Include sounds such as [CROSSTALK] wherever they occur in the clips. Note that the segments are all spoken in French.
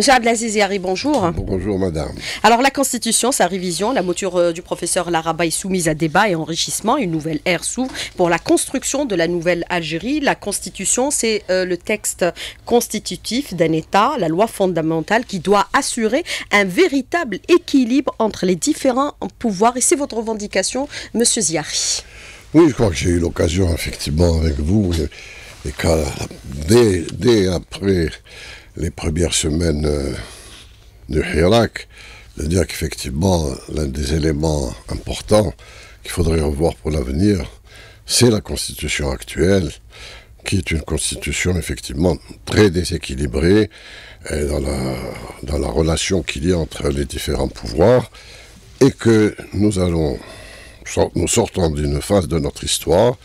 Monsieur Abdelaziz bonjour. Bonjour madame. Alors la Constitution, sa révision, la mouture euh, du professeur Laraba soumise à débat et enrichissement. Une nouvelle ère s'ouvre pour la construction de la nouvelle Algérie. La Constitution, c'est euh, le texte constitutif d'un État, la loi fondamentale qui doit assurer un véritable équilibre entre les différents pouvoirs. Et c'est votre revendication, monsieur Ziari. Oui, je crois que j'ai eu l'occasion effectivement avec vous, et dès, dès après les premières semaines euh, du Hirak, de dire qu'effectivement, l'un des éléments importants qu'il faudrait revoir pour l'avenir, c'est la constitution actuelle, qui est une constitution effectivement très déséquilibrée euh, dans, la, relation qu'il y a entre les différents pouvoirs, et que nous allons nous sortons d'une phase de notre histoire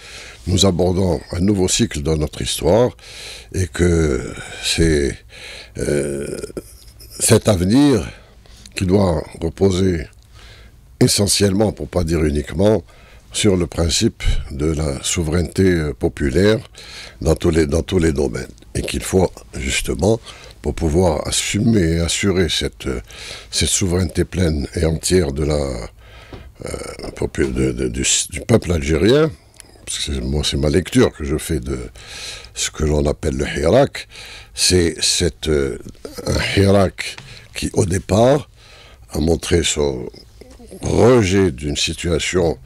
nous abordons un nouveau cycle dans notre histoire et que c'est euh, cet avenir qui doit reposer essentiellement, pour pas dire uniquement, sur le principe de la souveraineté populaire dans tous les, domaines. Et qu'il faut justement, pour pouvoir assumer et assurer cette, souveraineté pleine et entière de la, euh, du, peuple algérien, moi c'est ma lecture que je fais de ce que l'on appelle le hirak, c'est euh, un hirak qui au départ a montré son rejet d'une situation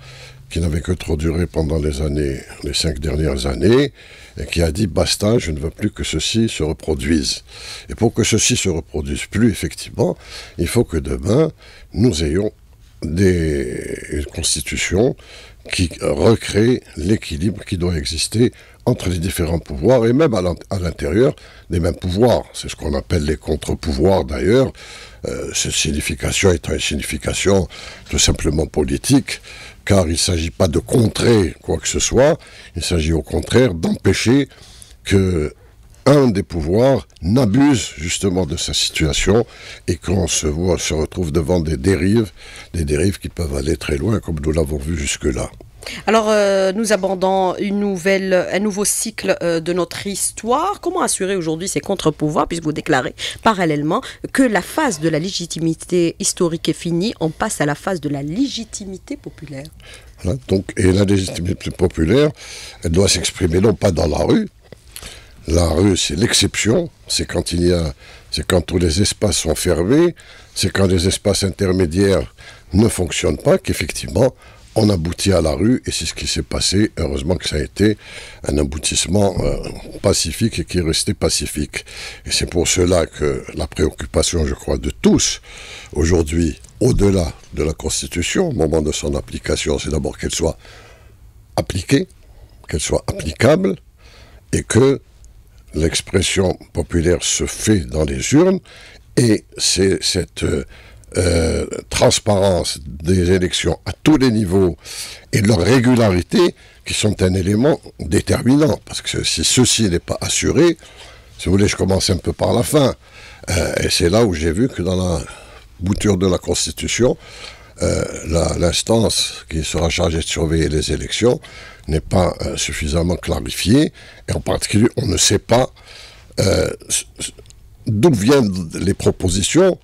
qui n'avait que trop duré pendant les années, les cinq dernières années, et qui a dit basta, je ne veux plus que ceci se reproduise. Et pour que ceci se reproduise plus, effectivement, il faut que demain nous ayons des, une constitution qui euh, recrée l'équilibre qui doit exister entre les différents pouvoirs et même à l'intérieur des mêmes pouvoirs. C'est ce qu'on appelle les contre-pouvoirs d'ailleurs. Euh, cette signification étant une signification tout simplement politique, car il ne s'agit pas de contrer quoi que ce soit, il s'agit au contraire d'empêcher que un des pouvoirs n'abuse justement de sa situation et qu'on se, voit, se retrouve devant des dérives, des dérives qui peuvent aller très loin comme nous l'avons vu jusque-là. Alors, euh, nous abordons une nouvelle, un nouveau cycle euh, de notre histoire. Comment assurer aujourd'hui ces contre-pouvoirs, puisque vous déclarez parallèlement que la phase de la légitimité historique est finie, on passe à la phase de la légitimité populaire. donc, et la légitimité populaire, elle doit s'exprimer non pas dans la rue, la rue, c'est l'exception. C'est quand il y a, c'est quand tous les espaces sont fermés, c'est quand les espaces intermédiaires ne fonctionnent pas qu'effectivement on aboutit à la rue et c'est ce qui s'est passé. Heureusement que ça a été un aboutissement euh, pacifique et qui est resté pacifique. Et c'est pour cela que la préoccupation, je crois, de tous aujourd'hui, au-delà de la Constitution, au moment de son application, c'est d'abord qu'elle soit appliquée, qu'elle soit applicable et que l'expression populaire se fait dans les urnes, et c'est cette euh, euh, transparence des élections à tous les niveaux et leur régularité qui sont un élément déterminant, parce que si ceci n'est pas assuré, si vous voulez, je commence un peu par la fin, euh, et c'est là où j'ai vu que dans la bouture de la Constitution, euh, l'instance qui sera chargée de surveiller les élections n'est pas euh, suffisamment clarifiée. Et en particulier, on ne sait pas euh, d'où viennent les propositions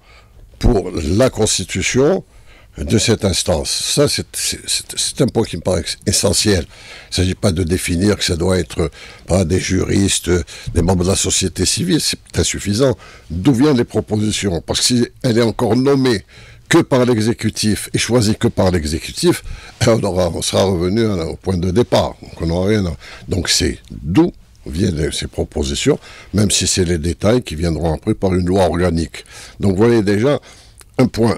pour la constitution de cette instance. Ça, c'est un point qui me paraît essentiel. Il ne s'agit pas de définir que ça doit être pas des juristes, des membres de la société civile, c'est insuffisant. D'où viennent les propositions Parce que si elle est encore nommée que par l'exécutif et choisi que par l'exécutif, on, on sera revenu au point de départ. Donc, rien Donc c'est d'où viennent ces propositions, même si c'est les détails qui viendront après par une loi organique. Donc voilà déjà un point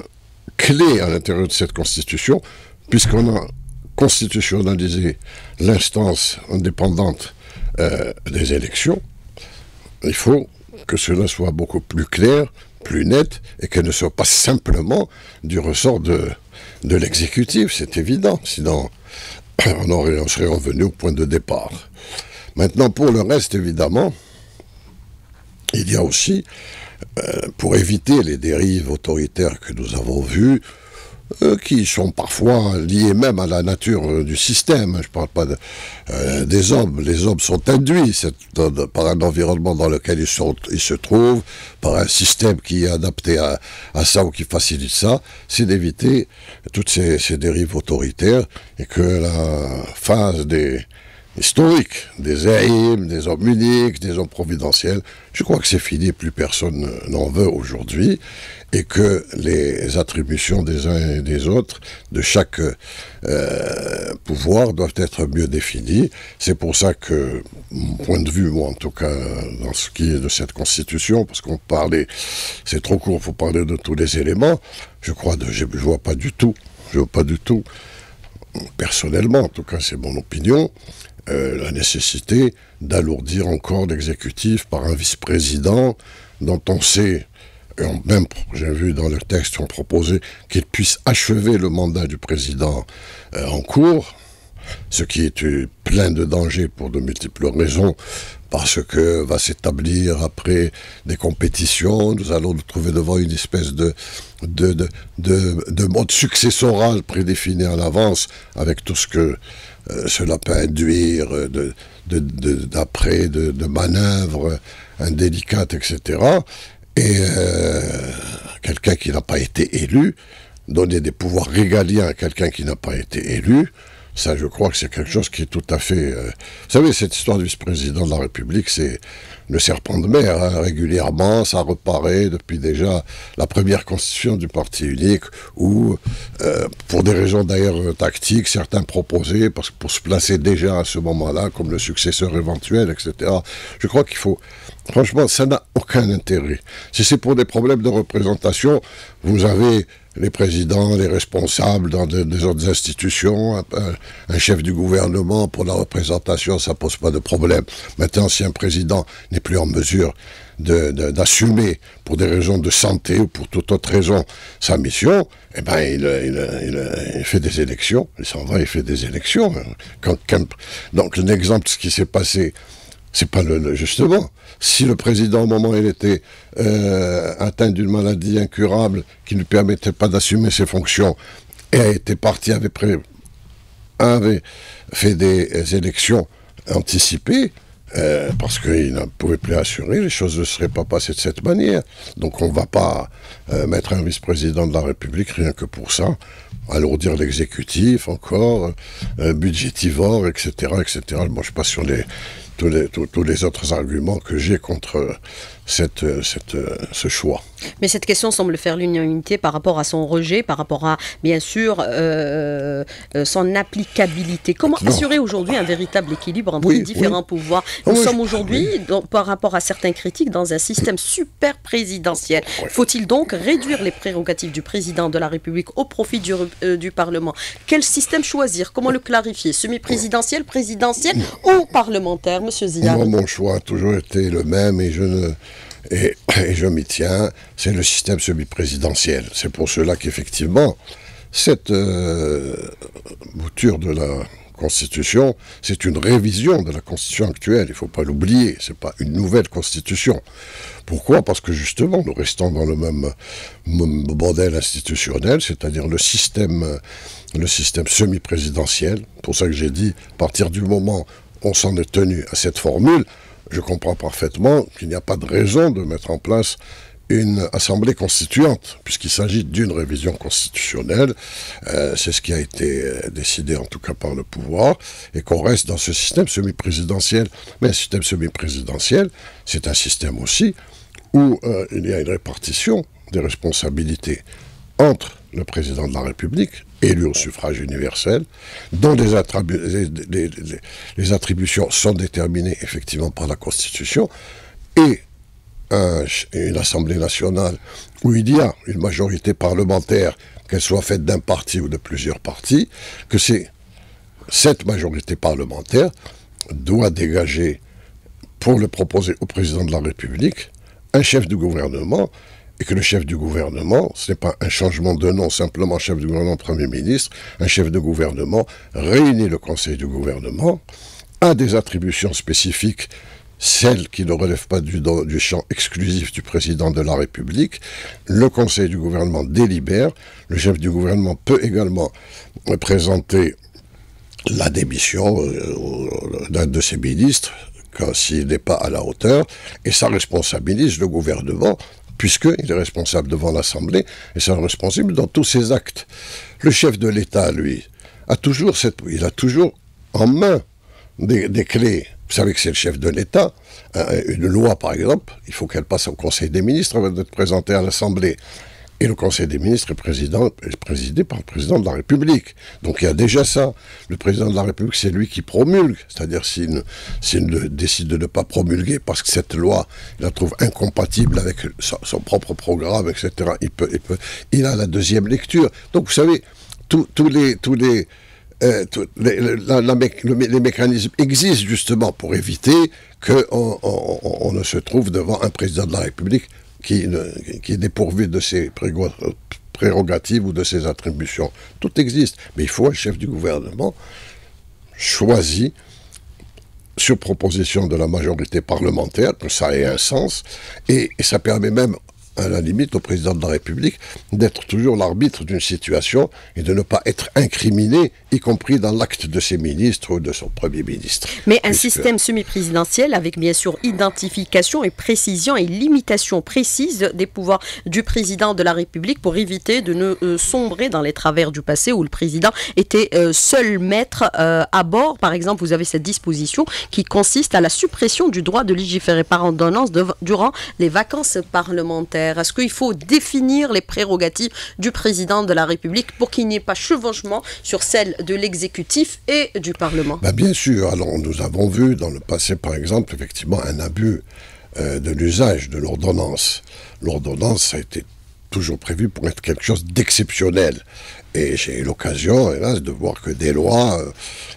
clé à l'intérieur de cette Constitution, puisqu'on a constitutionnalisé l'instance indépendante euh, des élections. Il faut que cela soit beaucoup plus clair, plus nette et qu'elle ne soit pas simplement du ressort de, l'exécutif, c'est évident, sinon [CLEARS THROAT] on, serait revenu au point de départ. Maintenant, pour le reste, évidemment, il y a aussi, euh, pour éviter les dérives autoritaires que nous avons vues, euh, qui sont parfois liés même à la nature euh, du système. Je parle pas de, euh, des hommes. Les hommes sont induits cette par un environnement dans lequel ils, sont, ils, se trouvent, par un système qui est adapté à, à ça ou qui facilite ça. C'est d'éviter toutes ces, ces, dérives autoritaires et que la phase des, historique, des aïms, des hommes uniques, des hommes providentiels. Je crois que c'est fini, plus personne n'en veut aujourd'hui, et que les attributions des uns et des autres, de chaque euh, pouvoir, doivent être mieux définies. C'est pour ça que, mon point de vue, moi en tout cas, dans ce qui est de cette constitution, parce qu'on parlait, c'est trop court faut parler de tous les éléments, je crois, je ne vois pas du tout, je vois pas du tout personnellement, en tout cas c'est mon opinion, euh, la nécessité d'alourdir encore l'exécutif par un vice-président dont on sait, et même j'ai vu dans le texte, ont proposait qu'il puisse achever le mandat du président euh, en cours, ce qui est euh, plein de dangers pour de multiples raisons, parce que va s'établir après des compétitions, nous allons nous trouver devant une espèce de, de, mode successoral prédéfini en avance, avec tout ce que euh, cela peut induire euh, d'après, de, manœuvres indélicates, etc. Et euh, quelqu'un qui n'a pas été élu, donner des pouvoirs régaliens à quelqu'un qui n'a pas été élu, ça, je crois que c'est quelque chose qui est tout à fait... Euh, vous savez, cette histoire du vice-président de la République, c'est le serpent de mer. Hein. Régulièrement, ça reparaît depuis déjà la première constitution du Parti unique, où, euh, pour des raisons d'ailleurs euh, tactiques, certains proposaient, parce que pour se placer déjà à ce moment-là, comme le successeur éventuel, etc. Je crois qu'il faut... Franchement, ça n'a aucun intérêt. Si c'est pour des problèmes de représentation, vous avez les présidents, les responsables dans des autres institutions, un, chef du gouvernement pour la représentation, ça pose pas de problème. Maintenant, si un président n'est plus en mesure d'assumer pour des raisons de santé ou pour toute autre raison sa mission, eh ben il, fait des élections, il s'en va, il fait des élections. donc un exemple de ce qui s'est passé c'est pas le, justement. Si le président, au moment où il était euh, atteint d'une maladie incurable qui ne permettait pas d'assumer ses fonctions, et été parti, avait, avait fait des élections anticipées, euh, parce qu'il ne pouvait plus assurer, les choses ne seraient pas passées de cette manière. Donc on ne va pas euh, mettre un vice-président de la République rien que pour ça, alourdir l'exécutif encore, euh, budgétivore, etc., etc. Moi je pas sur les, tous les, tous, les autres arguments que j'ai contre cette, euh, euh, ce choix. Mais cette question semble faire l'unanimité par rapport à son rejet, par rapport à, bien sûr, euh, son applicabilité. Comment assurer aujourd'hui un véritable équilibre entre les différents pouvoirs Nous sommes aujourd'hui, par rapport à certains critiques, dans un système super présidentiel. Faut-il donc réduire les prérogatives du président de la République au profit du, du Parlement Quel système choisir Comment le clarifier Semi-présidentiel, présidentiel ou parlementaire, Monsieur Zia mon choix a toujours été le même et je ne et, je m'y tiens, c'est le système semi-présidentiel. C'est pour cela qu'effectivement, cette bouture euh, mouture de la Constitution, c'est une révision de la Constitution actuelle, il ne faut pas l'oublier, ce n'est pas une nouvelle Constitution. Pourquoi Parce que justement, nous restons dans le même, modèle institutionnel, c'est-à-dire le système, semi-présidentiel. C'est Pour ça que j'ai dit, à partir du moment où on s'en est tenu à cette formule, je comprends parfaitement qu'il n'y a pas de raison de mettre en place une assemblée constituante, puisqu'il s'agit d'une révision constitutionnelle, euh, c'est ce qui a été euh, décidé en tout cas par le pouvoir, et qu'on reste dans ce système semi-présidentiel. Mais un système semi-présidentiel, c'est un système aussi où euh, il y a une répartition des responsabilités entre le président de la République élu au suffrage universel, dont les, attributions sont déterminées effectivement par la Constitution, et une Assemblée nationale où il y a une majorité parlementaire, qu'elle soit faite d'un parti ou de plusieurs partis, que cette majorité parlementaire doit dégager, pour le proposer au président de la République, un chef de gouvernement et que le chef du gouvernement, ce n'est pas un changement de nom, simplement chef du gouvernement, Premier ministre, un chef de gouvernement réunit le Conseil du gouvernement, a des attributions spécifiques, celles qui ne relèvent pas du, du champ exclusif du président de la République, le Conseil du gouvernement délibère, le chef du gouvernement peut également présenter la démission euh, euh, d'un de ses ministres, s'il n'est pas à la hauteur, et ça responsabilise le gouvernement puisqu'il est responsable devant l'Assemblée et c'est responsable dans tous ses actes. Le chef de l'État, lui, a toujours cette, il a toujours en main des, des clés. Vous savez que c'est le chef de l'État. Euh, une loi, par exemple, il faut qu'elle passe au Conseil des ministres avant d'être présentée à l'Assemblée. Et le Conseil des ministres est, présidé par le président de la République. Donc il y a déjà ça. Le président de la République, c'est lui qui promulgue. C'est-à-dire s'il, décide de ne pas promulguer parce que cette loi, il la trouve incompatible avec son, propre programme, etc., il, a la deuxième lecture. Donc vous savez, tous les... mécanismes existent justement pour éviter qu'on ne se trouve devant un président de la République qui, est dépourvu de ses prérogatives ou de ses attributions. Tout existe, mais il faut un chef du gouvernement choisi sur proposition de la majorité parlementaire, que ça ait un sens, et ça permet même à la limite au président de la République d'être toujours l'arbitre d'une situation et de ne pas être incriminé, y compris dans l'acte de ses ministres ou de son Premier ministre. Mais un système semi-présidentiel avec bien sûr identification et précision et limitation précise des pouvoirs du président de la République pour éviter de ne euh, sombrer dans les travers du passé où le président était euh, seul maître euh, à bord. Par exemple, vous avez cette disposition qui consiste à la suppression du droit de légiférer par ordonnance durant les vacances parlementaires. Est-ce qu'il faut définir les prérogatives du président de la République pour qu'il n'y ait pas chevauchement sur celles de l'exécutif et du Parlement bah, Bien sûr. Alors, nous avons vu dans le passé, par exemple, effectivement, un abus euh, de l'usage de l'ordonnance. L'ordonnance a été toujours prévue pour être quelque chose d'exceptionnel. Et j'ai eu l'occasion, hélas, de voir que des lois euh,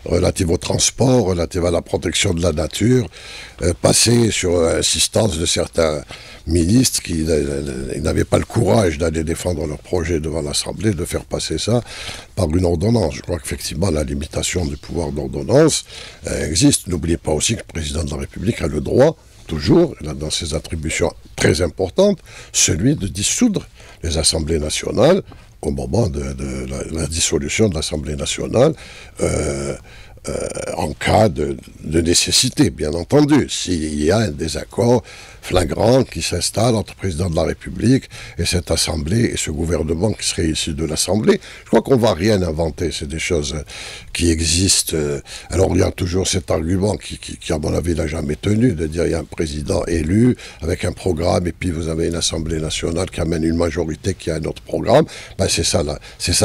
relatives au transport, relatives à la protection de la nature, euh, passaient sur l'insistance de certains ministres qui n'avaient pas le courage d'aller défendre leur projet devant l'Assemblée, de faire passer ça par une ordonnance. Je crois qu'effectivement, la limitation du pouvoir d'ordonnance euh, existe. N'oubliez pas aussi que le président de la République a le droit, toujours, dans ses attributions très importantes, celui de dissoudre les assemblées nationales au moment de, la, dissolution de l'Assemblée nationale. Euh, euh, en cas de, de, nécessité, bien entendu, s'il y a un désaccord flagrant qui s'installe entre le président de la République et cette Assemblée et ce gouvernement qui serait issu de l'Assemblée. Je crois qu'on ne va rien inventer, c'est des choses qui existent. Alors il y a toujours cet argument qui, à mon avis, n'a jamais tenu, de dire il y a un président élu avec un programme et puis vous avez une Assemblée nationale qui amène une majorité qui a un autre programme. Ben, c'est ça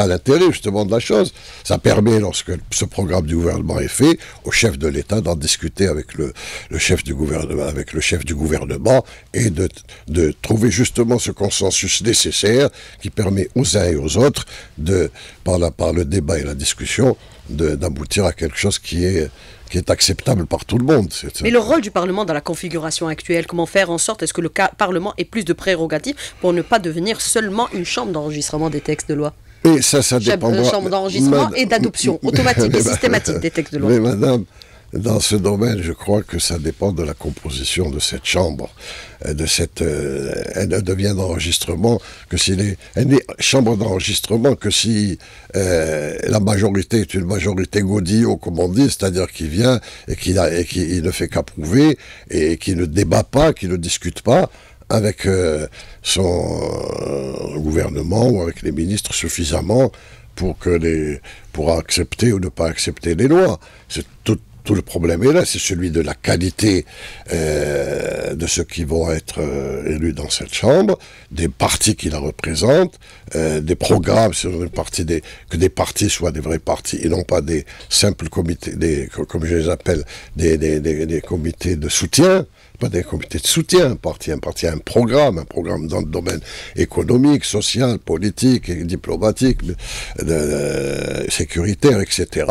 l'intérêt justement de la chose. Ça permet, lorsque ce programme du gouvernement est fait, au chef de l'État d'en discuter avec le chef du gouvernement, avec le chef du gouvernement et de, trouver justement ce consensus nécessaire qui permet aux uns et aux autres, de, par, par le débat et la discussion, d'aboutir à quelque chose qui est, qui est acceptable par tout le monde. Mais le rôle du Parlement dans la configuration actuelle, comment faire en sorte, est-ce que le Parlement ait plus de prérogatives pour ne pas devenir seulement une chambre d'enregistrement des textes de loi et ça, euh, Chambre d'enregistrement et d'adoption automatique [LAUGHS] et eh ben, systématique des textes de loi. madame, dans ce domaine, je crois que ça dépend de la composition de cette chambre. Euh, de cette, euh, elle ne devient d'enregistrement que si elle n'est chambre d'enregistrement que si euh, la majorité est une majorité gaudio, comme on dit, c'est-à-dire qui vient et qui, ne fait qu'approuver et qui ne débat pas, qui ne discute pas avec son gouvernement ou avec les ministres suffisamment pour que les pour accepter ou ne pas accepter les lois. C'est tout, tout le problème est là, c'est celui de la qualité euh, de ceux qui vont être euh, élus dans cette Chambre, des partis qui la représentent, euh, des programmes, sur que des partis soient des vrais partis et non pas des simples comités, comme je les appelle, des comités de soutien pas des comités de soutien, un parti, un parti un programme, un programme dans le domaine économique, social, politique, diplomatique, euh, sécuritaire, etc.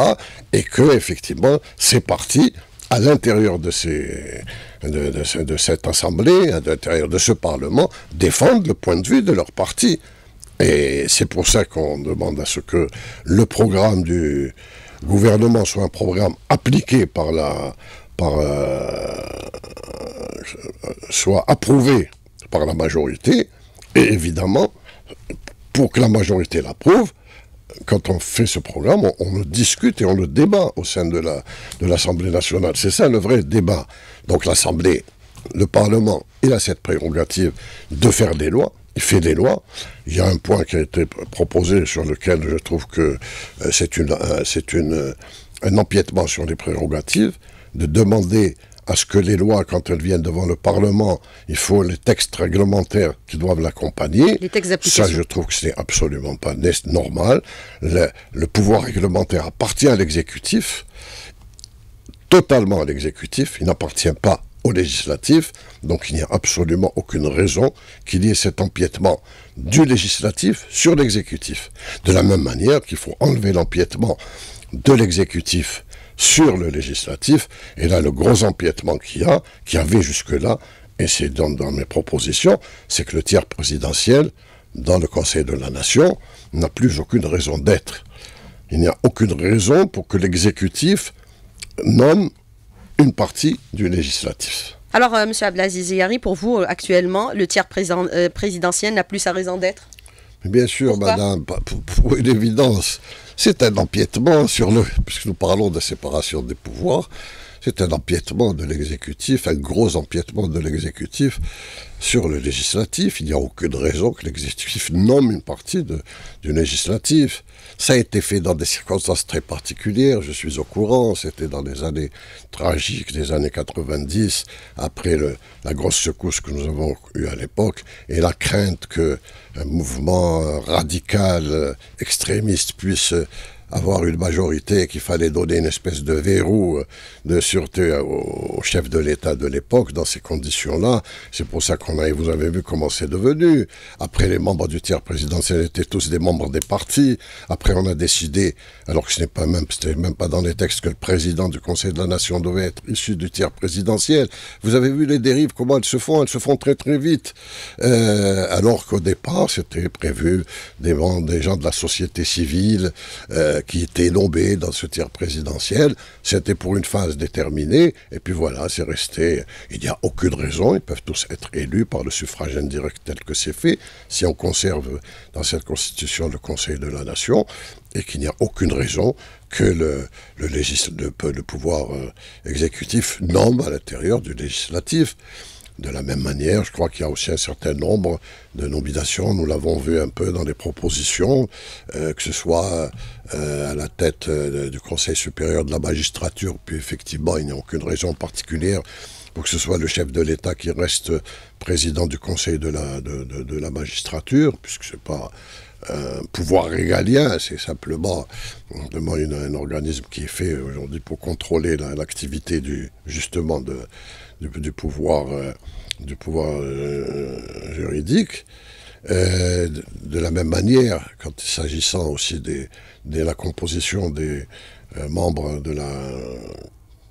Et que, effectivement, ces partis, à l'intérieur de, ces, de, de cette assemblée, à l'intérieur de ce Parlement, défendent le point de vue de leur parti. Et c'est pour ça qu'on demande à ce que le programme du gouvernement soit un programme appliqué par la euh, soit approuvé par la majorité, et évidemment, pour que la majorité l'approuve, quand on fait ce programme, on, le discute et on le débat au sein de l'Assemblée nationale. C'est ça le vrai débat. Donc l'Assemblée, le Parlement, il a cette prérogative de faire des lois. Il fait des lois. Il y a un point qui a été proposé sur lequel je trouve que euh, c'est c'est un empiètement sur les prérogatives de demander à ce que les lois, quand elles viennent devant le Parlement, il faut les textes réglementaires qui doivent l'accompagner. Ça, je trouve que ce n'est absolument pas normal. Le, le pouvoir réglementaire appartient à l'exécutif, totalement à l'exécutif. Il n'appartient pas au législatif. Donc il n'y a absolument aucune raison qu'il y ait cet empiètement du législatif sur l'exécutif. De la même manière qu'il faut enlever l'empiètement de l'exécutif sur le législatif. Et là, le gros empiètement qu'il y a, qu'il y avait jusque-là, et c'est dans, dans, mes propositions, c'est que le tiers présidentiel, dans le Conseil de la Nation, n'a plus aucune raison d'être. Il n'y a aucune raison pour que l'exécutif nomme une partie du législatif. Alors, euh, M. pour vous, euh, actuellement, le tiers euh, présidentiel n'a plus sa raison d'être Bien sûr, madame, pour, pour une évidence c'est un empiètement sur le, puisque nous parlons de séparation des pouvoirs, c'est un empiètement de l'exécutif, un gros empiètement de l'exécutif sur le législatif. Il n'y a aucune raison que l'exécutif nomme une partie du législatif. Ça a été fait dans des circonstances très particulières, je suis au courant, c'était dans les années tragiques des années 90, après la grosse secousse que nous avons eue à l'époque, et la crainte que un mouvement radical, euh, extrémiste, puisse avoir une majorité, qu'il fallait donner une espèce de verrou euh, de sûreté au, chef de l'État de l'époque dans ces conditions-là. C'est pour ça qu'on a, vous avez vu comment c'est devenu. Après, les membres du tiers présidentiel étaient tous des membres des partis. Après, on a décidé, alors que ce n'est pas même, c'était même pas dans les textes que le président du Conseil de la Nation devait être issu du tiers présidentiel. Vous avez vu les dérives, comment elles se font, elles se font très très vite. Euh, alors qu'au départ, c'était prévu des, des gens de la société civile, euh, euh, qui était nommé dans ce tiers présidentiel. C'était pour une phase déterminée, et puis voilà, c'est resté. Il n'y a aucune raison, ils peuvent tous être élus par le suffrage indirect tel que c'est fait, si on conserve dans cette Constitution le Conseil de la Nation, et qu'il n'y a aucune raison que le, pouvoir euh, exécutif nomme à l'intérieur du législatif. De la même manière, je crois qu'il y a aussi un certain nombre de nominations, nous l'avons vu un peu dans les propositions, euh, que ce soit euh, à la tête euh, du Conseil supérieur de la magistrature, puis effectivement, il n'y a aucune raison particulière pour que ce soit le chef de l'État qui reste président du Conseil de la, de, la magistrature, puisque ce n'est pas un pouvoir régalien, c'est simplement un organisme qui est fait aujourd'hui pour contrôler l'activité du justement de, du, pouvoir, euh, du pouvoir euh, juridique. Euh, de la même manière, quand il s'agissant aussi de des, la composition des membres de la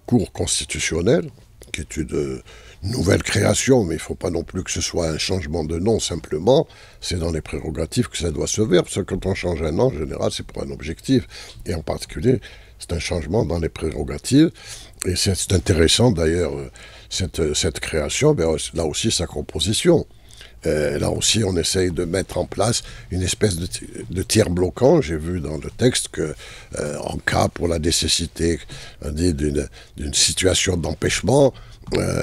Cour constitutionnelle, qui est une nouvelle création, mais il ne faut pas non plus que ce soit un changement de nom simplement, c'est dans les prérogatives que ça doit se faire, parce que quand on change un nom, en général, c'est pour un objectif, et en particulier, c'est un changement dans les prérogatives, et c'est intéressant d'ailleurs cette, création, mais ben, là aussi sa composition. Euh, là aussi, on essaye de mettre en place une espèce de, tiers bloquant. J'ai vu dans le texte que, euh, en cas pour la nécessité d'une situation d'empêchement, euh,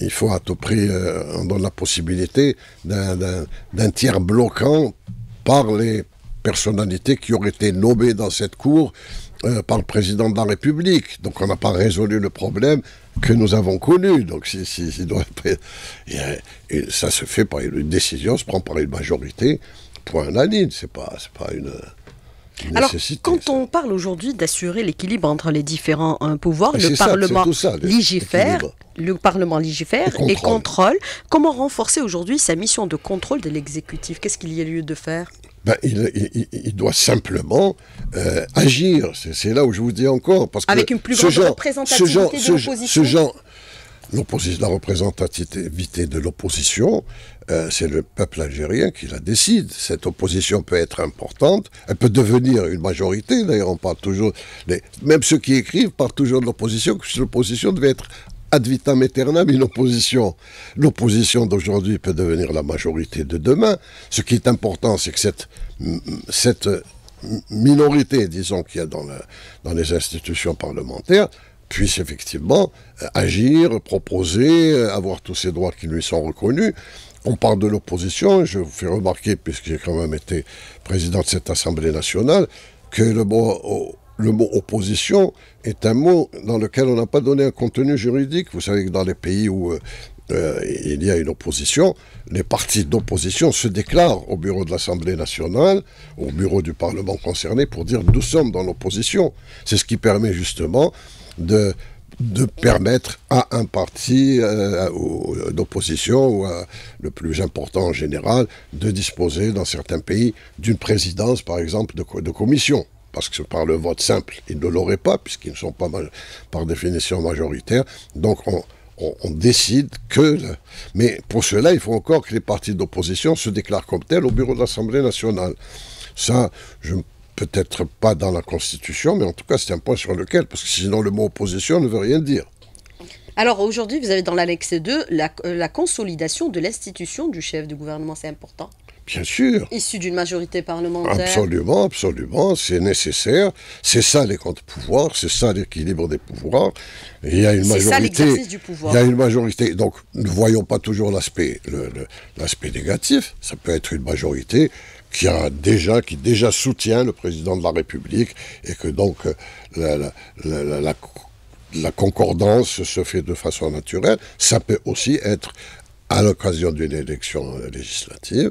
il faut à tout prix, on donne la possibilité d'un tiers bloquant par les personnalités qui auraient été nommées dans cette cour euh, par le président de la République. Donc on n'a pas résolu le problème que nous avons connu. Donc euh, ça se fait par une décision, se prend par une majorité, point à ligne. C'est pas, pas une. Alors, quand on parle aujourd'hui d'assurer l'équilibre entre les différents euh, pouvoirs, le, Parlement légifère le Parlement et contrôle. Comment renforcer aujourd'hui sa mission de contrôle de l'exécutif Qu'est-ce qu'il y a lieu de faire ben, il, doit simplement euh, agir. C'est là où je vous dis encore. Parce Avec que une plus grande genre, représentativité ce genre, de l'opposition. Ce genre, la représentativité de l'opposition, euh, c'est le peuple algérien qui la décide. Cette opposition peut être importante, elle peut devenir une majorité. D'ailleurs, on parle toujours, même ceux qui écrivent parlent toujours de l'opposition, que l'opposition devait être ad vitam aeternam une opposition. L'opposition d'aujourd'hui peut devenir la majorité de demain. Ce qui est important, c'est que cette, minorité, disons, qu'il y a dans, les institutions parlementaires, puisse effectivement euh, agir, proposer, euh, avoir tous ces droits qui lui sont reconnus. On parle de l'opposition, je vous fais remarquer, puisque j'ai quand même été président de cette Assemblée nationale, que le bon le mot opposition est un mot dans lequel on n'a pas donné un contenu juridique. Vous savez que dans les pays où euh, euh, il y a une opposition, les partis d'opposition se déclarent au bureau de l'Assemblée nationale, au bureau du Parlement concerné, pour dire nous sommes dans l'opposition. C'est ce qui permet justement de permettre à un parti euh, d'opposition ou le plus important en général de disposer dans certains pays d'une présidence par exemple de commission parce que par le vote simple, ils ne l'auraient pas, puisqu'ils ne sont pas par définition majoritaires. Donc on, décide que... Mais pour cela, il faut encore que les partis d'opposition se déclarent comme tels au bureau de l'Assemblée nationale. Ça, je peut-être pas dans la Constitution, mais en tout cas, c'est un point sur lequel, parce que sinon le mot opposition ne veut rien dire. Alors aujourd'hui, vous avez dans l'annexe 2 la, euh, la consolidation de l'institution du chef du gouvernement, c'est important. Bien sûr. Issu d'une majorité parlementaire. Absolument, absolument, c'est nécessaire. C'est ça les contre pouvoirs, c'est ça l'équilibre des pouvoirs. il y a une majorité. Ça, l'exercice du pouvoir. Il y a une majorité. Donc, ne voyons pas toujours l'aspect, l'aspect négatif. Ça peut être une majorité qui a déjà, qui déjà soutient le président de la République et que donc euh, la concordance se fait de façon naturelle. Ça peut aussi être à l'occasion d'une élection législative,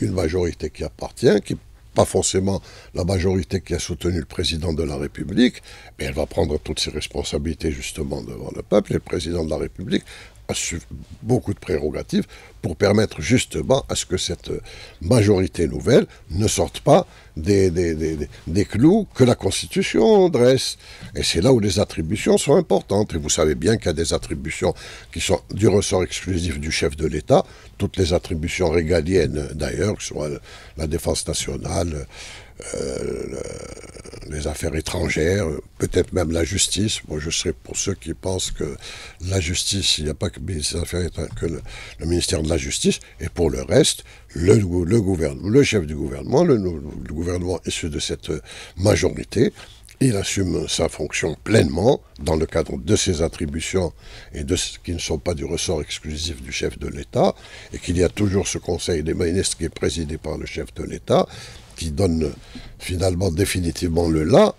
une, majorité qui appartient, qui pas forcément la majorité qui a soutenu le président de la République, mais elle va prendre toutes ses responsabilités justement devant le peuple. Et le président de la République beaucoup de prérogatives pour permettre justement à ce que cette majorité nouvelle ne sorte pas des, des, des clous que la Constitution dresse. Et c'est là où les attributions sont importantes. Et vous savez bien qu'il y a des attributions qui sont du ressort exclusif du chef de l'État, toutes les attributions régaliennes d'ailleurs, que ce soit la défense nationale, euh, les affaires étrangères, peut-être même la justice. Moi, je serai pour ceux qui pensent que la justice, il n'y a pas que, les affaires que le, ministère de la Justice. Et pour le reste, le, gouvernement, le chef du gouvernement, le, le gouvernement issu de cette majorité, il assume sa fonction pleinement dans le cadre de ses attributions et de ce qui ne sont pas du ressort exclusif du chef de l'État, et qu'il y a toujours ce Conseil des ministres qui est présidé par le chef de l'État, qui donne finalement définitivement le là,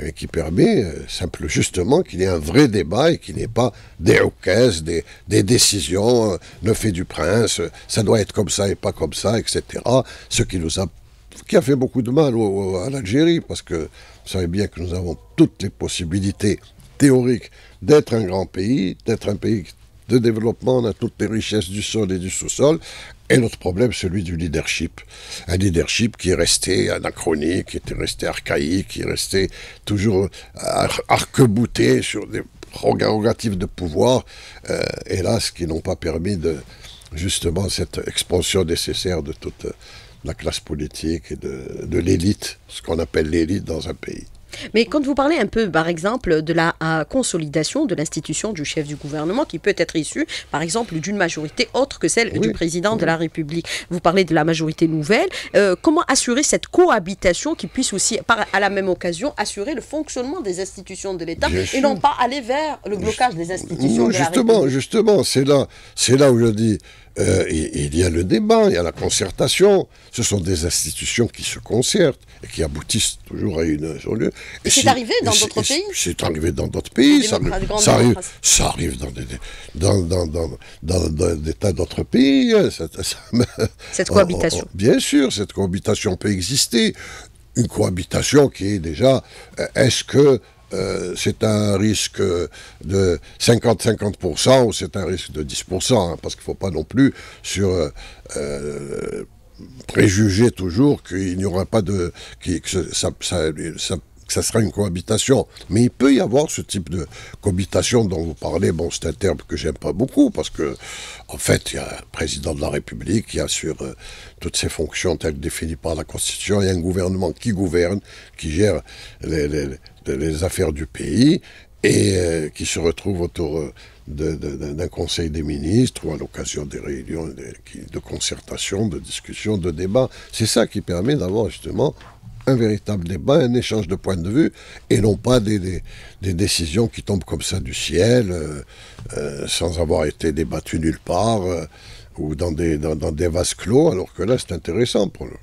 et qui permet euh, simplement justement qu'il y ait un vrai débat et qu'il n'y ait pas des caisses, des, décisions, euh, ne fait du prince, ça doit être comme ça et pas comme ça, etc. Ce qui nous a qui a fait beaucoup de mal à l'Algérie, parce que vous savez bien que nous avons toutes les possibilités théoriques d'être un grand pays, d'être un pays de développement, on a toutes les richesses du sol et du sous-sol, et notre problème, celui du leadership. Un leadership qui est resté anachronique, qui est resté archaïque, qui est resté toujours arquebouté sur des prérogatives de pouvoir, euh, hélas, qui n'ont pas permis de, justement cette expansion nécessaire de toute la classe politique et de l'élite, ce qu'on appelle l'élite dans un pays. Mais quand vous parlez un peu, par exemple, de la euh, consolidation de l'institution du chef du gouvernement, qui peut être issue, par exemple, d'une majorité autre que celle du président de la République, vous parlez de la majorité nouvelle, euh, comment assurer cette cohabitation qui puisse aussi, à la même occasion, assurer le fonctionnement des institutions de l'État et non pas aller vers le blocage des institutions de justement, la République Justement, c'est là, là où je dis, euh, il y a le débat, il y a la concertation. Ce sont des institutions qui se concertent et qui aboutissent toujours à une C'est arrivé dans d'autres pays C'est arrivé dans d'autres pays, ça, arrive, dans des, dans, dans, dans, dans tas d'autres pays. Hein, cette cohabitation. Oh, oh, oh, bien sûr, cette cohabitation peut exister une cohabitation qui est déjà, euh, est-ce que euh, c'est un risque de 50-50% ou c'est un risque de 10%, hein, parce qu'il ne faut pas non plus sur euh, euh, préjuger toujours qu'il n'y aura pas de... que ça, sera une cohabitation. Mais il peut y avoir ce type de cohabitation dont vous parlez. Bon, c'est un terme que j'aime pas beaucoup parce que, en fait, il y a un président de la République qui assure toutes ses fonctions telles définies par la Constitution. Il y a un gouvernement qui gouverne, qui gère les, les affaires du pays et euh, qui se retrouvent autour euh, d'un conseil des ministres ou à l'occasion des réunions de, concertation, de discussion, de débat. C'est ça qui permet d'avoir justement un véritable débat, un échange de points de vue, et non pas des, décisions qui tombent comme ça du ciel, euh, sans avoir été débattues nulle part, ou dans des, dans des vases clos, alors que là c'est intéressant pour nous.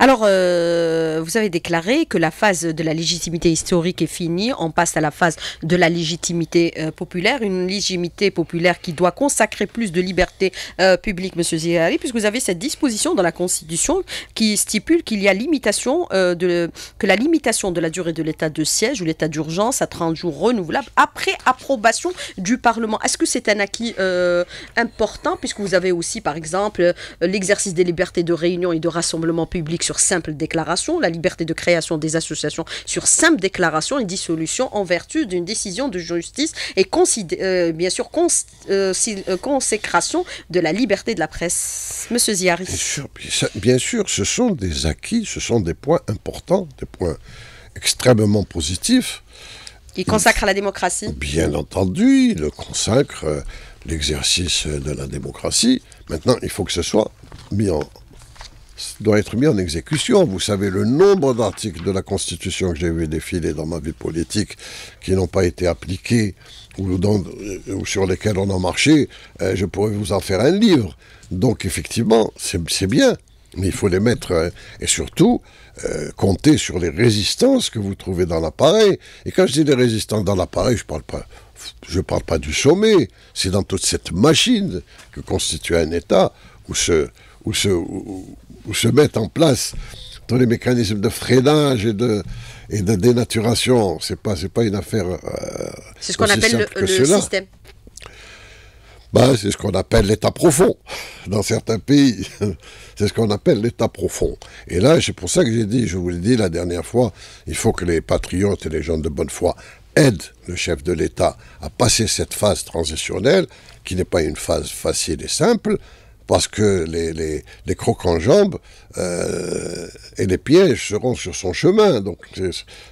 Alors, euh, vous avez déclaré que la phase de la légitimité historique est finie, on passe à la phase de la légitimité euh, populaire, une légitimité populaire qui doit consacrer plus de liberté euh, publique, Monsieur Ziyari, puisque vous avez cette disposition dans la Constitution qui stipule qu'il y a limitation de, que la limitation de la durée de l'état de siège ou l'état d'urgence à 30 jours renouvelables après approbation du Parlement. Est-ce que c'est un acquis important, puisque vous avez aussi, par exemple, l'exercice des libertés de réunion et de rassemblement public public sur simple déclaration, la liberté de création des associations sur simple déclaration et dissolution en vertu d'une décision de justice et euh, bien sûr euh, euh, consécration de la liberté de la presse. Monsieur Ziari. Bien sûr, ce sont des acquis, ce sont des points importants, des points extrêmement positifs. Il consacre à la démocratie Bien entendu, il consacre l'exercice de la démocratie. Maintenant, il faut que ce soit mis en, doit être mis en exécution. Vous savez le nombre d'articles de la Constitution que j'ai vu défiler dans ma vie politique qui n'ont pas été appliqués ou, sur lesquels on a marché. Euh, je pourrais vous en faire un livre. Donc effectivement, c'est bien, mais il faut les mettre euh, et surtout euh, compter sur les résistances que vous trouvez dans l'appareil. Et quand je dis les résistances dans l'appareil, je parle parle pas du sommet. C'est dans toute cette machine que constitue un État où se, où se, ou se mettent en place tous les mécanismes de freinage et de, dénaturation. Ce n'est pas, une affaire. Euh, c'est ce qu'on appelle le, système. Bah, c'est ce qu'on appelle l'état profond. Dans certains pays, [LAUGHS] c'est ce qu'on appelle l'état profond. Et là, c'est pour ça que j'ai dit, je vous l'ai dit la dernière fois, il faut que les patriotes et les gens de bonne foi aident le chef de l'État à passer cette phase transitionnelle, qui n'est pas une phase facile et simple, parce que les, les, crocs en jambes euh, et les pièges seront sur son chemin. Donc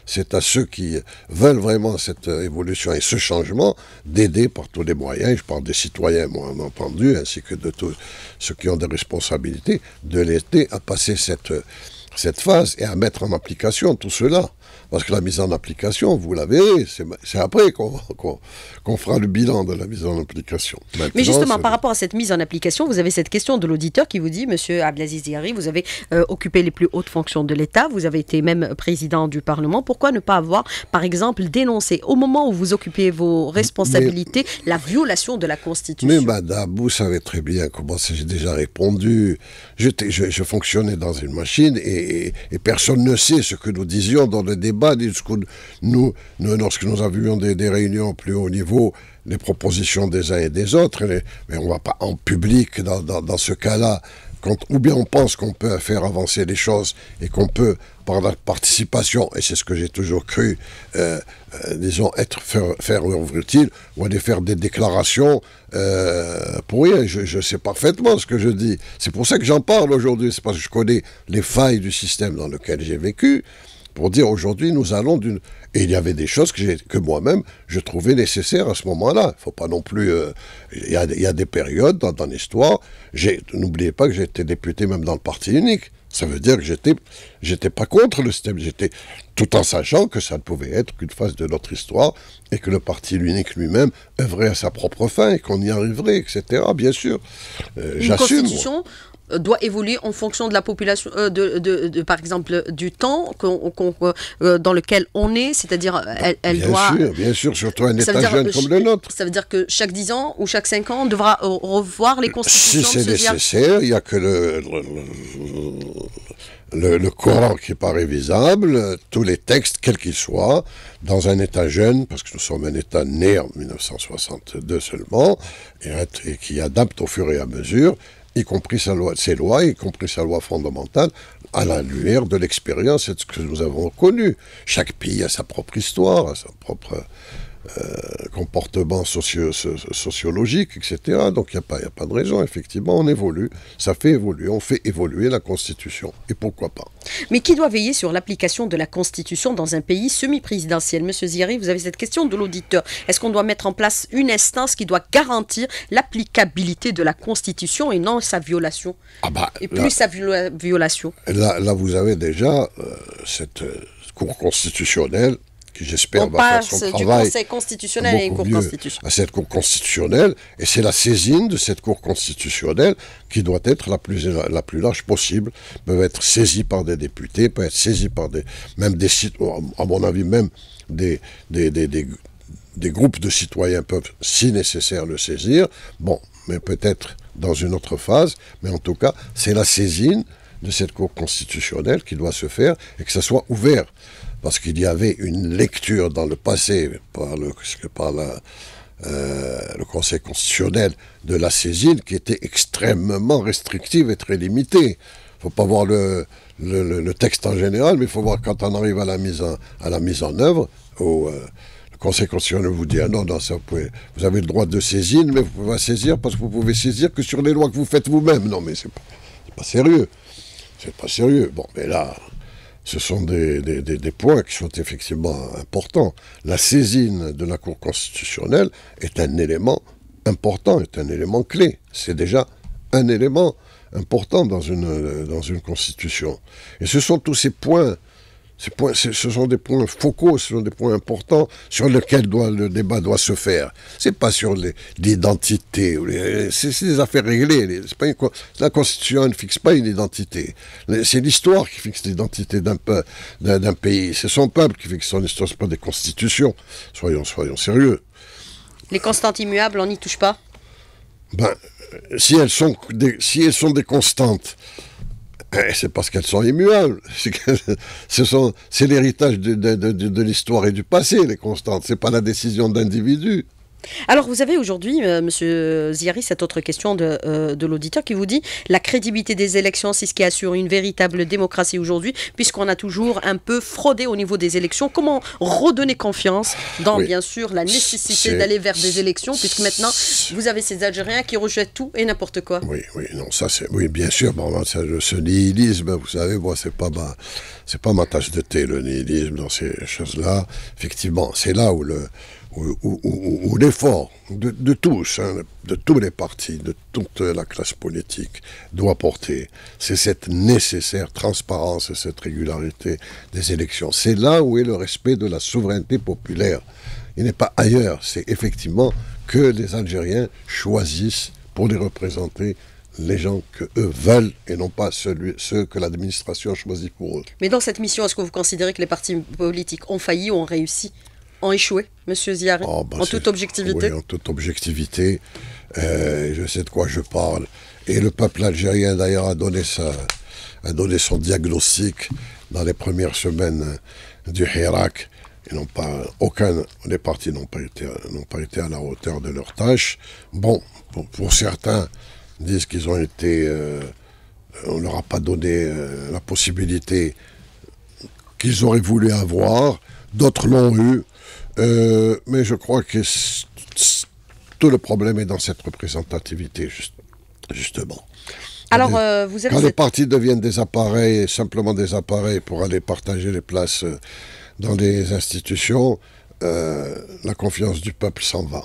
c'est à ceux qui veulent vraiment cette euh, évolution et ce changement d'aider par tous les moyens, je parle des citoyens moi entendu, ainsi que de tous ceux qui ont des responsabilités, de l'aider à passer cette, cette phase et à mettre en application tout cela. Parce que la mise en application, vous l'avez, c'est après qu'on fera le bilan de la mise en application. Mais justement, par rapport à cette mise en application, vous avez cette question de l'auditeur qui vous dit, Monsieur Abdelaziz Diari, vous avez euh, occupé les plus hautes fonctions de l'État, vous avez été même président du Parlement, pourquoi ne pas avoir, par exemple, dénoncé au moment où vous occupez vos responsabilités la violation de la Constitution Mais Madame, vous savez très bien comment j'ai déjà répondu. Je, je, fonctionnais dans une machine et personne ne sait ce que nous disions dans le débat nous, nous, lorsque nous avions des, des, réunions plus haut niveau, les propositions des uns et des autres, mais on ne va pas en public dans, ce cas-là. ou bien on pense qu'on peut faire avancer les choses et qu'on peut, par la participation, et c'est ce que j'ai toujours cru, euh, euh, disons, être, faire, œuvre utile, ou aller faire des déclarations euh, pour rien. Je, je, sais parfaitement ce que je dis. C'est pour ça que j'en parle aujourd'hui, c'est parce que je connais les failles du système dans lequel j'ai vécu, pour dire aujourd'hui nous allons d'une... Et il y avait des choses que, que moi-même je trouvais nécessaires à ce moment-là. Il faut pas non plus... Euh, il, y a, des périodes dans, l'histoire l'histoire, n'oubliez pas que j'étais député même dans le parti unique. Ça veut dire que j'étais, j'étais pas contre le système, j'étais tout en sachant que ça ne pouvait être qu'une phase de notre histoire et que le parti unique lui-même œuvrait à sa propre fin et qu'on y arriverait, etc. Bien sûr, euh, j'assume. Euh, doit évoluer en fonction de la population, euh, de, par exemple, du temps euh, dans lequel on est, c'est-à-dire elle, bien doit... Bien sûr, bien sûr, surtout un État jeune comme le nôtre. Ça veut dire que chaque 10 ans ou chaque 5 ans, on devra revoir les constitutions. Si c'est nécessaire, il n'y a que le, le, le, qui n'est pas révisable, tous les textes, quels qu'ils soient, dans un État jeune, parce que nous sommes un État né en 1962 seulement, et qui adapte au fur et à mesure, y compris sa loi, ses lois, y compris sa loi fondamentale, à la lumière de l'expérience et de ce que nous avons connu. Chaque pays a sa propre histoire, a sa propre euh, comportements sociologiques, etc. Donc il n'y a, pas, de raison, effectivement, on évolue, ça fait évoluer, on fait évoluer la Constitution, et pourquoi pas. Mais qui doit veiller sur l'application de la Constitution dans un pays semi-présidentiel Monsieur Ziri, vous avez cette question de l'auditeur. Est-ce qu'on doit mettre en place une instance qui doit garantir l'applicabilité de la Constitution et non sa violation ah bah, Et plus sa violation là, vous avez déjà euh, cette... Euh, cour constitutionnelle qui j'espère du Conseil constitutionnel À cette Cour constitutionnelle, et c'est la saisine de cette Cour constitutionnelle qui doit être la plus, large possible, peut être saisie par des députés, peut être saisie par des, même des, à mon avis, même des, des, des groupes de citoyens peuvent, si nécessaire, le saisir. Bon, mais peut-être dans une autre phase, mais en tout cas, c'est la saisine de cette Cour constitutionnelle qui doit se faire et que ça soit ouvert parce qu'il y avait une lecture dans le passé par le, euh, le Conseil constitutionnel de la saisine qui était extrêmement restrictive et très limitée. Il ne faut pas voir le, texte en général, mais il faut voir quand on arrive à la mise en, à la mise en œuvre, où, euh, le Conseil constitutionnel vous dit ah non, dans vous, vous, avez le droit de saisine, mais vous pouvez pas saisir parce que vous pouvez saisir que sur les lois que vous faites vous-même. Non, mais c'est pas, pas sérieux. C'est pas sérieux. Bon, mais là, ce sont des, points qui sont effectivement importants. La saisine de la Cour constitutionnelle est un élément important, est un élément clé. C'est déjà un élément important dans une, dans une constitution. Et ce sont tous ces points ce sont des points focaux, ce sont des points importants sur lesquels doit, le débat doit se faire. C'est pas sur l'identité, c'est des affaires réglées. la Constitution ne fixe pas une identité. C'est l'histoire qui fixe l'identité d'un pays. C'est son peuple qui fixe son histoire, ce pas des constitutions. Soyons, soyons sérieux. Les constantes immuables, on n'y touche pas Ben, si elles sont si elles sont des constantes, eh, c'est parce qu'elles sont immuables. [LAUGHS] C'est l'héritage de, de l'histoire et du passé, les constantes. C'est pas la décision d'individus. Alors vous avez aujourd'hui, M. Euh, monsieur Ziari, cette autre question euh, de, l'auditeur qui vous dit la crédibilité des élections, c'est ce qui assure une véritable démocratie aujourd'hui, puisqu'on a toujours un peu fraudé au niveau des élections. Comment redonner confiance dans, bien sûr, la nécessité d'aller vers des élections, puisque maintenant vous avez ces Algériens qui rejettent tout et n'importe quoi. Oui, oui, non, ça c'est, oui, bien sûr, bon, ben, ce nihilisme, vous savez, moi c'est pas ma, c'est pas ma tâche de thé le nihilisme dans ces choses-là. Effectivement, c'est là où le ou, l'effort de, tous, hein, de tous les partis, de toute la classe politique doit porter, c'est cette nécessaire transparence et cette régularité des élections. C'est là où est le respect de la souveraineté populaire. Il n'est pas ailleurs, c'est effectivement que les Algériens choisissent pour les représenter les gens que eux veulent et non pas ceux que l'administration choisit pour eux. Mais dans cette mission, est-ce que vous considérez que les partis politiques ont failli ou ont réussi ont échoué, Monsieur Ziaré, ah, ben en toute objectivité en toute objectivité. je sais de quoi je parle. Et le peuple algérien, d'ailleurs, a donné, a donné son diagnostic dans les premières semaines du Hirak. Ils n'ont pas, aucun des partis n'ont pas, été, pas été à la hauteur de leur tâche. Bon, pour, certains, disent qu'ils ont été. Euh, on ne leur a pas donné euh, la possibilité qu'ils auraient voulu avoir. D'autres l'ont eu. Euh, mais je crois que tout le problème est dans cette représentativité, justement. Alors, euh, vous Quand les partis deviennent des appareils, simplement des appareils pour aller partager les places euh, dans les institutions, la confiance du peuple s'en va.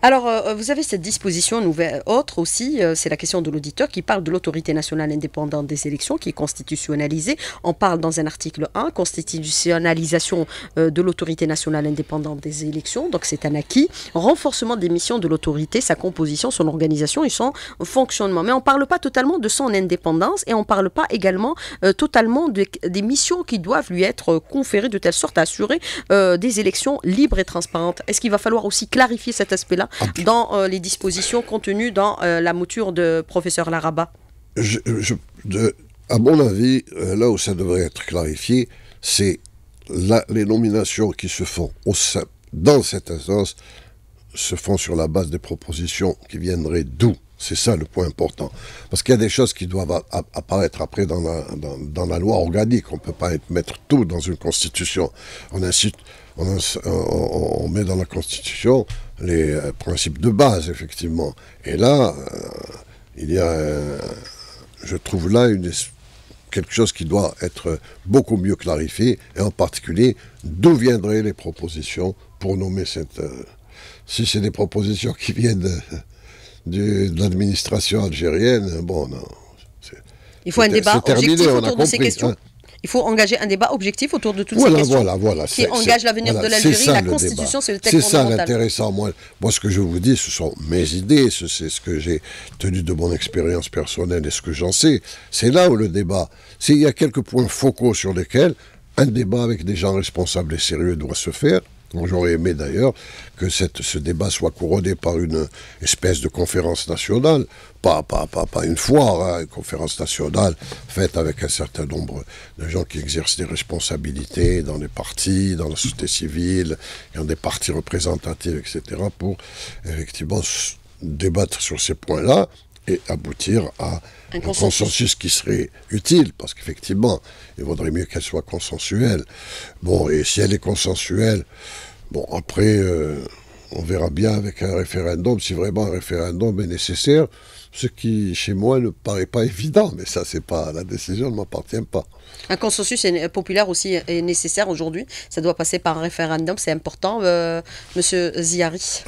Alors, euh, euh, vous avez cette disposition nouvelle, autre aussi, euh, c'est la question de l'auditeur qui parle de l'autorité nationale indépendante des élections qui est constitutionnalisée. On parle dans un article 1, constitutionnalisation de l'autorité nationale indépendante des élections, donc c'est un acquis. Renforcement des missions de l'autorité, sa composition, son organisation et son fonctionnement. Mais on ne parle pas totalement de son indépendance et on ne parle pas également totalement des missions qui doivent lui être conférées de telle sorte à assurer des élections libres et transparentes. Est-ce qu'il va falloir aussi clarifier cet aspect-là ah, dans euh, les dispositions contenues dans euh, la mouture de professeur Laraba À mon avis, euh, là où ça devrait être clarifié, c'est les nominations qui se font dans cette instance se font sur la base des propositions qui viendraient d'où. C'est ça le point important. Parce qu'il y a des choses qui doivent apparaître après dans la, loi organique. On ne peut pas mettre tout dans une constitution. On on met dans la constitution, les euh, principes de base, effectivement. Et là, euh, il y a, euh, je trouve là une, quelque chose qui doit être beaucoup mieux clarifié, et en particulier, d'où viendraient les propositions pour nommer cette... si c'est des propositions qui viennent de l'administration algérienne, bon, non. Il faut un débat objectif autour de ces hein. questions. Il faut engager un débat objectif autour de toutes ces questions qui engage l'avenir de l'Algérie. La Constitution, c'est le texte C'est ça l'intéressant. Moi, moi, ce que je vous dis, ce sont mes idées, c'est ce que j'ai tenu de mon expérience personnelle et ce que j'en sais. C'est là où le débat. S'il y a quelques points focaux sur lesquels un débat avec des gens responsables et sérieux doit se faire, J'aurais aimé d'ailleurs que ce débat soit couronné par une espèce de conférence nationale, pas, pas, pas, pas une foire, hein, une conférence nationale faite avec un certain nombre de gens qui exercent des responsabilités dans les partis, dans la société civile, dans des partis représentatifs, etc., pour effectivement débattre sur ces points-là, et aboutir à un, consensus. qui serait utile, parce qu'effectivement, il vaudrait mieux qu'elle soit consensuelle. Bon, et si elle est consensuelle, bon, après, euh, on verra bien avec un référendum si vraiment un référendum est nécessaire, ce qui, chez moi, ne paraît pas évident, mais ça, c'est pas, la décision ne m'appartient pas. Un consensus populaire aussi est nécessaire aujourd'hui, ça doit passer par un référendum, c'est important, M. Euh, monsieur Ziari.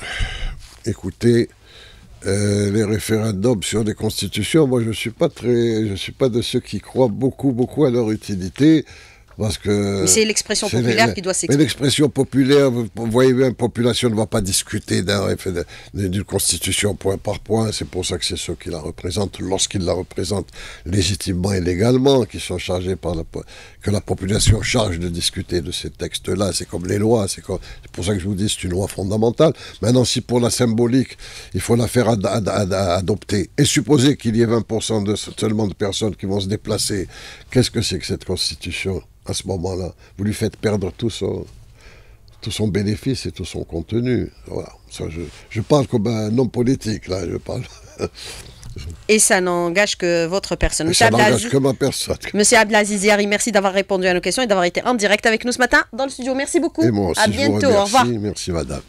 Écoutez, euh, les référendums sur les constitutions, moi je ne suis pas très, je suis pas de ceux qui croient beaucoup, beaucoup à leur utilité c'est l'expression populaire qui doit s'exprimer. l'expression populaire, vous voyez bien, population ne va pas discuter d'une constitution point par point. C'est pour ça que c'est ceux qui la représentent, lorsqu'ils la représentent légitimement et légalement, qui sont chargés par la, que la population charge de discuter de ces textes-là. C'est comme les lois. C'est pour ça que je vous dis, c'est une loi fondamentale. Maintenant, si pour la symbolique, il faut la faire adopter et supposer qu'il y ait 20% seulement de personnes qui vont se déplacer, qu'est-ce que c'est que cette constitution à ce moment-là. Vous lui faites perdre tout son, tout son bénéfice et tout son contenu. Voilà. je, parle comme un homme politique, là, je parle. Et ça n'engage que votre personne. Monsieur ça n'engage que ma personne. Monsieur Abdelaziz merci d'avoir répondu à nos questions et d'avoir été en direct avec nous ce matin dans le studio. Merci beaucoup. à bientôt. Au revoir. Merci, madame.